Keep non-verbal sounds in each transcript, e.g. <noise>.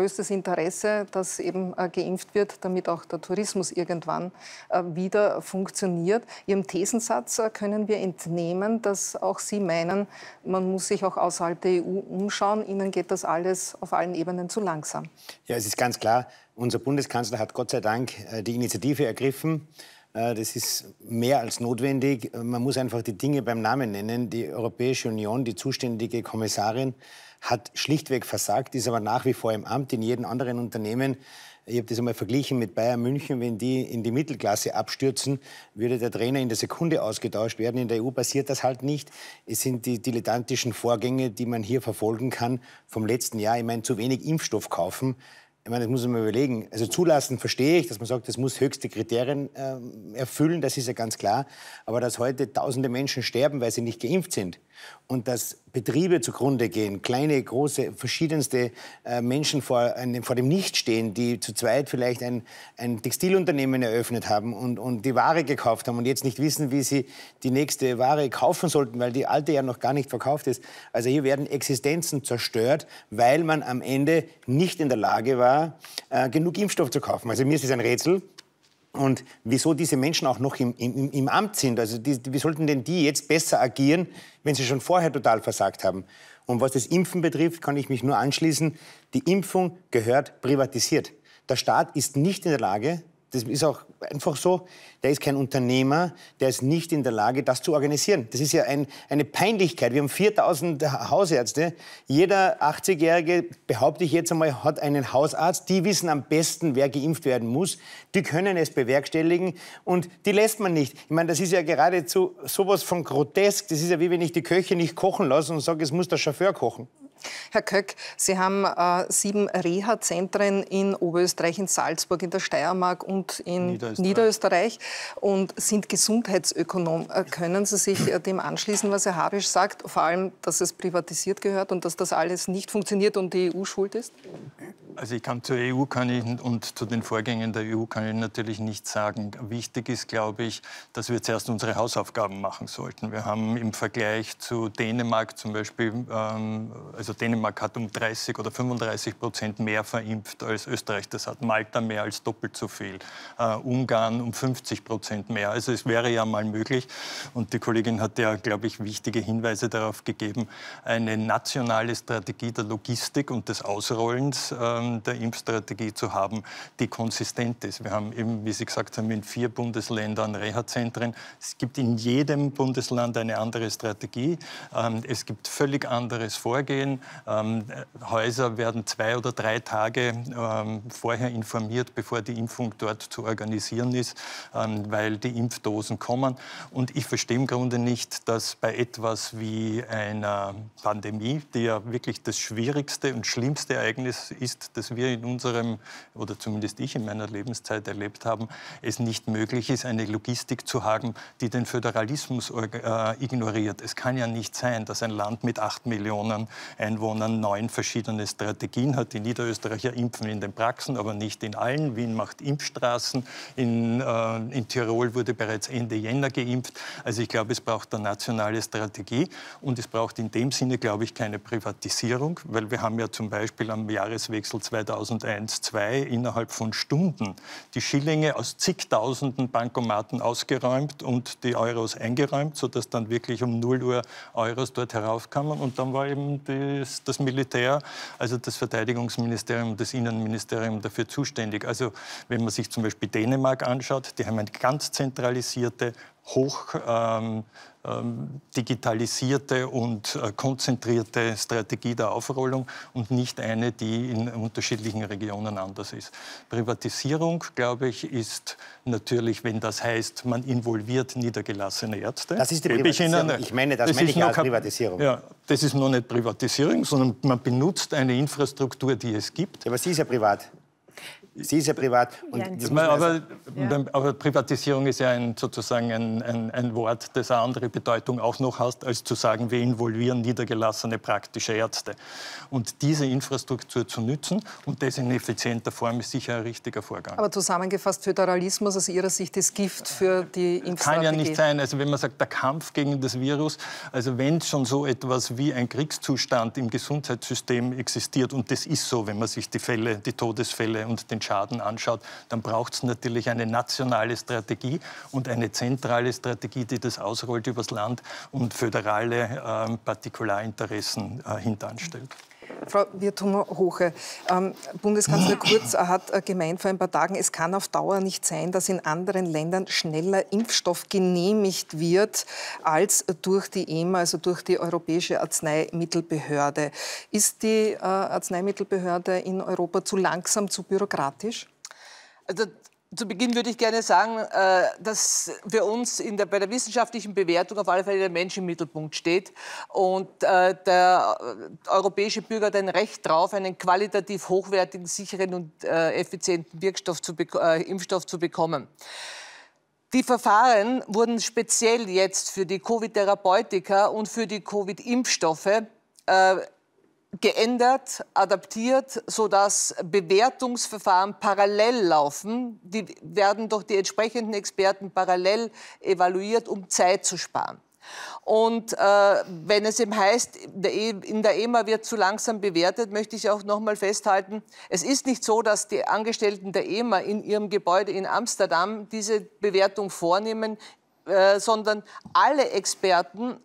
größtes Interesse, dass eben äh, geimpft wird, damit auch der Tourismus irgendwann äh, wieder funktioniert. Ihrem Thesensatz äh, können wir entnehmen, dass auch Sie meinen, man muss sich auch außerhalb der EU umschauen. Ihnen geht das alles auf allen Ebenen zu langsam. Ja, es ist ganz klar, unser Bundeskanzler hat Gott sei Dank die Initiative ergriffen äh, das ist mehr als notwendig. Äh, man muss einfach die Dinge beim Namen nennen. Die Europäische Union, die zuständige Kommissarin, hat schlichtweg versagt, ist aber nach wie vor im Amt. In jedem anderen Unternehmen ich habe das einmal verglichen mit Bayern München, wenn die in die Mittelklasse abstürzen, würde der Trainer in der Sekunde ausgetauscht werden. In der EU passiert das halt nicht. Es sind die dilettantischen Vorgänge, die man hier verfolgen kann vom letzten Jahr. Ich meine, zu wenig Impfstoff kaufen ich meine, das muss man überlegen. Also zulassen verstehe ich, dass man sagt, das muss höchste Kriterien äh, erfüllen, das ist ja ganz klar. Aber dass heute tausende Menschen sterben, weil sie nicht geimpft sind und dass Betriebe zugrunde gehen, kleine, große, verschiedenste äh, Menschen vor, einem, vor dem Nicht stehen, die zu zweit vielleicht ein, ein Textilunternehmen eröffnet haben und, und die Ware gekauft haben und jetzt nicht wissen, wie sie die nächste Ware kaufen sollten, weil die alte ja noch gar nicht verkauft ist. Also hier werden Existenzen zerstört, weil man am Ende nicht in der Lage war, sogar äh, genug Impfstoff zu kaufen. Also mir ist es ein Rätsel. Und wieso diese Menschen auch noch im, im, im Amt sind, also die, wie sollten denn die jetzt besser agieren, wenn sie schon vorher total versagt haben? Und was das Impfen betrifft, kann ich mich nur anschließen, die Impfung gehört privatisiert. Der Staat ist nicht in der Lage, das ist auch einfach so. Der ist kein Unternehmer, der ist nicht in der Lage, das zu organisieren. Das ist ja ein, eine Peinlichkeit. Wir haben 4000 Hausärzte. Jeder 80-Jährige, behaupte ich jetzt einmal, hat einen Hausarzt. Die wissen am besten, wer geimpft werden muss. Die können es bewerkstelligen und die lässt man nicht. Ich meine, das ist ja geradezu sowas von grotesk. Das ist ja wie wenn ich die Köche nicht kochen lasse und sage, es muss der Chauffeur kochen. Herr Köck, Sie haben äh, sieben Reha-Zentren in Oberösterreich, in Salzburg, in der Steiermark und in Niederösterreich, Niederösterreich und sind Gesundheitsökonom. Äh, können Sie sich äh, dem anschließen, was Herr Habisch sagt, vor allem, dass es privatisiert gehört und dass das alles nicht funktioniert und die EU schuld ist? Also ich kann zur EU kann ich, und zu den Vorgängen der EU kann ich natürlich nichts sagen. Wichtig ist, glaube ich, dass wir zuerst unsere Hausaufgaben machen sollten. Wir haben im Vergleich zu Dänemark zum Beispiel, ähm, also Dänemark hat um 30 oder 35 Prozent mehr verimpft als Österreich. Das hat Malta mehr als doppelt so viel. Äh, Ungarn um 50 Prozent mehr. Also es wäre ja mal möglich. Und die Kollegin hat ja, glaube ich, wichtige Hinweise darauf gegeben, eine nationale Strategie der Logistik und des Ausrollens. Äh, ähm, der Impfstrategie zu haben, die konsistent ist. Wir haben eben, wie Sie gesagt haben, in vier Bundesländern Reha-Zentren. Es gibt in jedem Bundesland eine andere Strategie. Ähm, es gibt völlig anderes Vorgehen. Ähm, Häuser werden zwei oder drei Tage ähm, vorher informiert, bevor die Impfung dort zu organisieren ist, ähm, weil die Impfdosen kommen. Und ich verstehe im Grunde nicht, dass bei etwas wie einer Pandemie, die ja wirklich das schwierigste und schlimmste Ereignis ist, das wir in unserem, oder zumindest ich in meiner Lebenszeit erlebt haben, es nicht möglich ist, eine Logistik zu haben, die den Föderalismus äh, ignoriert. Es kann ja nicht sein, dass ein Land mit acht Millionen Einwohnern neun verschiedene Strategien hat. Die Niederösterreicher impfen in den Praxen, aber nicht in allen. Wien macht Impfstraßen. In, äh, in Tirol wurde bereits Ende Jänner geimpft. Also ich glaube, es braucht eine nationale Strategie und es braucht in dem Sinne, glaube ich, keine Privatisierung, weil wir haben ja zum Beispiel am Jahreswechsel 2001 2002 innerhalb von Stunden die Schillinge aus zigtausenden Bankomaten ausgeräumt und die Euros eingeräumt, sodass dann wirklich um 0 Uhr Euros dort heraufkamen. Und dann war eben das, das Militär, also das Verteidigungsministerium, das Innenministerium dafür zuständig. Also wenn man sich zum Beispiel Dänemark anschaut, die haben eine ganz zentralisierte hoch ähm, ähm, digitalisierte und äh, konzentrierte Strategie der Aufrollung und nicht eine, die in unterschiedlichen Regionen anders ist. Privatisierung, glaube ich, ist natürlich, wenn das heißt, man involviert niedergelassene Ärzte. Das ist die Privatisierung. Ich, ich meine, das, das meine ich noch, als Privatisierung. Ja, das ist noch nicht Privatisierung, sondern man benutzt eine Infrastruktur, die es gibt. Ja, aber sie ist ja privat. Sie ist ja privat. Ja, aber, ja. aber, Privatisierung ist ja ein, sozusagen ein, ein, ein, Wort, das eine andere Bedeutung auch noch hat, als zu sagen, wir involvieren niedergelassene praktische Ärzte. Und diese Infrastruktur zu nützen und das in effizienter Form ist sicher ein richtiger Vorgang. Aber zusammengefasst, Föderalismus aus Ihrer Sicht ist Gift für die Infrastruktur. Kann ja nicht sein. Also wenn man sagt, der Kampf gegen das Virus, also wenn schon so etwas wie ein Kriegszustand im Gesundheitssystem existiert, und das ist so, wenn man sich die Fälle, die Todesfälle und den Schaden anschaut, dann braucht es natürlich eine nationale Strategie und eine zentrale Strategie, die das ausrollt übers Land und föderale äh, Partikularinteressen äh, hintanstellt. Frau wirthumer hoche ähm, Bundeskanzler <laughs> Kurz hat äh, gemeint vor ein paar Tagen, es kann auf Dauer nicht sein, dass in anderen Ländern schneller Impfstoff genehmigt wird als durch die EMA, also durch die Europäische Arzneimittelbehörde. Ist die äh, Arzneimittelbehörde in Europa zu langsam, zu bürokratisch? Also zu Beginn würde ich gerne sagen, äh, dass für uns der, bei der wissenschaftlichen Bewertung auf alle Fälle der Mensch im Mittelpunkt steht und äh, der äh, europäische Bürger hat ein Recht darauf, einen qualitativ hochwertigen, sicheren und effizienten Wirkstoff zu äh, Impfstoff zu bekommen. Die Verfahren wurden speziell jetzt für die Covid-Therapeutika und für die Covid-Impfstoffe äh, geändert, adaptiert, sodass Bewertungsverfahren parallel laufen. Die werden durch die entsprechenden Experten parallel evaluiert, um Zeit zu sparen. Und äh, wenn es eben heißt, e, in der EMA wird zu langsam bewertet, möchte ich auch nochmal festhalten, es ist nicht so, dass die Angestellten der EMA in ihrem Gebäude in Amsterdam diese Bewertung vornehmen, äh, sondern alle Experten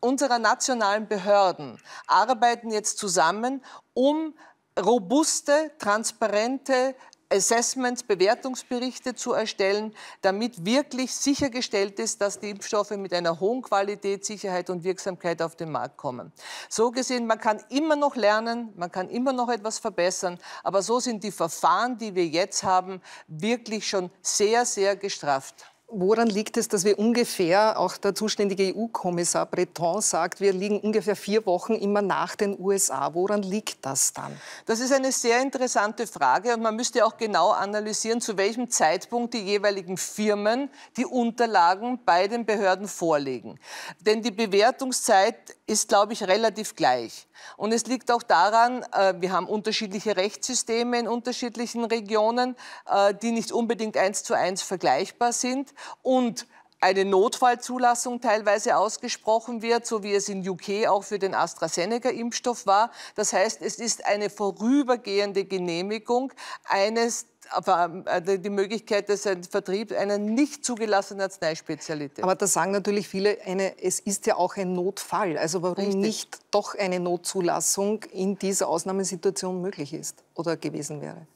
unserer nationalen Behörden arbeiten jetzt zusammen, um robuste, transparente Assessments, Bewertungsberichte zu erstellen, damit wirklich sichergestellt ist, dass die Impfstoffe mit einer hohen Qualität, Sicherheit und Wirksamkeit auf den Markt kommen. So gesehen, man kann immer noch lernen, man kann immer noch etwas verbessern, aber so sind die Verfahren, die wir jetzt haben, wirklich schon sehr, sehr gestrafft. Woran liegt es, dass wir ungefähr, auch der zuständige EU-Kommissar Breton sagt, wir liegen ungefähr vier Wochen immer nach den USA. Woran liegt das dann? Das ist eine sehr interessante Frage und man müsste auch genau analysieren, zu welchem Zeitpunkt die jeweiligen Firmen die Unterlagen bei den Behörden vorlegen. Denn die Bewertungszeit ist, glaube ich, relativ gleich. Und es liegt auch daran, äh, wir haben unterschiedliche Rechtssysteme in unterschiedlichen Regionen, äh, die nicht unbedingt eins zu eins vergleichbar sind. Und eine Notfallzulassung teilweise ausgesprochen wird, so wie es in UK auch für den AstraZeneca-Impfstoff war. Das heißt, es ist eine vorübergehende Genehmigung eines äh, die Möglichkeit des Vertriebs einer nicht zugelassenen Arzneispezialität. Aber da sagen natürlich viele, eine, es ist ja auch ein Notfall. Also warum Richtig. nicht doch eine Notzulassung in dieser Ausnahmesituation möglich ist oder gewesen wäre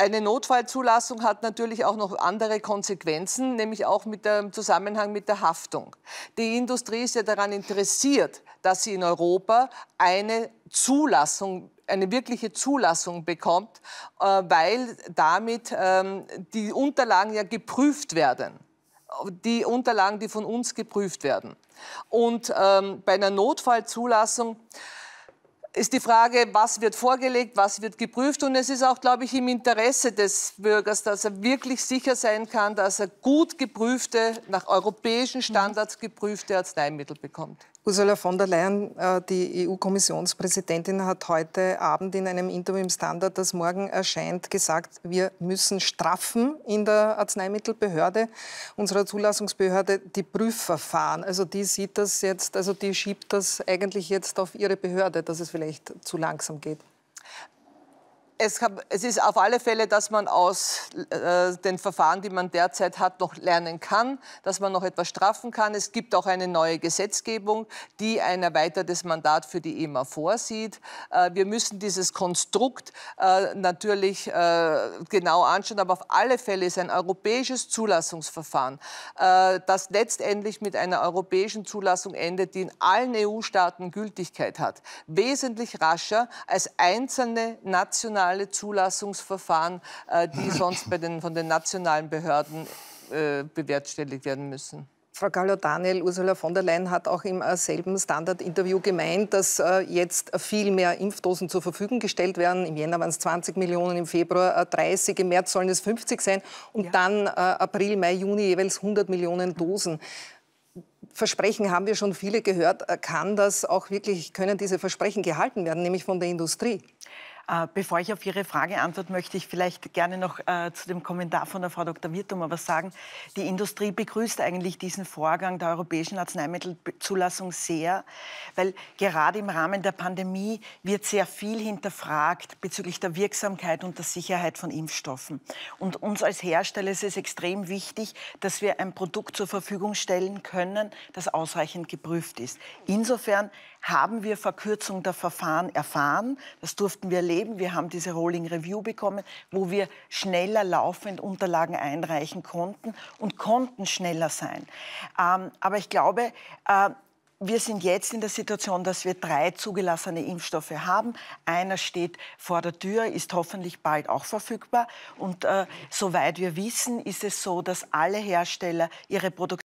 eine Notfallzulassung hat natürlich auch noch andere Konsequenzen, nämlich auch mit dem Zusammenhang mit der Haftung. Die Industrie ist ja daran interessiert, dass sie in Europa eine Zulassung eine wirkliche Zulassung bekommt, äh, weil damit ähm, die Unterlagen ja geprüft werden. Die Unterlagen, die von uns geprüft werden. Und ähm, bei einer Notfallzulassung ist die Frage, was wird vorgelegt, was wird geprüft. Und es ist auch, glaube ich, im Interesse des Bürgers, dass er wirklich sicher sein kann, dass er gut geprüfte, nach europäischen Standards geprüfte Arzneimittel bekommt. Ursula von der Leyen, äh, die EU-Kommissionspräsidentin, hat heute Abend in einem Interview im Standard, das morgen erscheint, gesagt, wir müssen straffen in der Arzneimittelbehörde, unserer Zulassungsbehörde, die Prüfverfahren. Also die sieht das jetzt, also die schiebt das eigentlich jetzt auf ihre Behörde, dass es vielleicht zu langsam geht. Es, es, ist auf alle Fälle, dass man aus äh, den Verfahren, die man derzeit hat, noch lernen kann, dass man noch etwas straffen kann. Es gibt auch eine neue Gesetzgebung, die ein erweitertes Mandat für die EMA vorsieht. Äh, wir müssen dieses Konstrukt äh, natürlich äh, genau anschauen, aber auf alle Fälle ist ein europäisches Zulassungsverfahren, äh, das letztendlich mit einer europäischen Zulassung endet, die in allen EU-Staaten Gültigkeit hat, wesentlich rascher als einzelne nationale nationale Zulassungsverfahren, äh, die <laughs> sonst den, von den nationalen Behörden äh, bewerkstelligt werden müssen. Frau Gallo-Daniel, Ursula von der Leyen hat auch im äh, selben Standard-Interview gemeint, dass jetzt viel mehr Impfdosen zur Verfügung gestellt werden. Im Jänner waren es 20 Millionen, im Februar 30, im März sollen es 50 sein und ja. dann April, Mai, Juni jeweils 100 Millionen Dosen. Versprechen haben wir schon viele gehört. Kann das auch wirklich, können diese Versprechen gehalten werden, nämlich von der Industrie? Äh, bevor ich auf Ihre Frage antworte, möchte ich vielleicht gerne noch äh, zu dem Kommentar von der Frau Dr. Wirtumer was sagen. Die Industrie begrüßt eigentlich diesen Vorgang der europäischen Arzneimittelzulassung sehr, weil gerade im Rahmen der Pandemie wird sehr viel hinterfragt bezüglich der Wirksamkeit und der Sicherheit von Impfstoffen. Und uns als Hersteller ist es extrem wichtig, dass wir ein Produkt zur Verfügung stellen können, das ausreichend geprüft ist. Insofern haben wir Verkürzung der Verfahren erfahren. Das durften wir erleben. Wir haben diese Rolling Review bekommen, wo wir schneller laufend Unterlagen einreichen konnten und konnten schneller sein. Ähm, aber ich glaube, äh, wir sind jetzt in der Situation, dass wir drei zugelassene Impfstoffe haben. Einer steht vor der Tür, ist hoffentlich bald auch verfügbar. Und äh, soweit wir wissen, ist es so, dass alle Hersteller ihre Produktion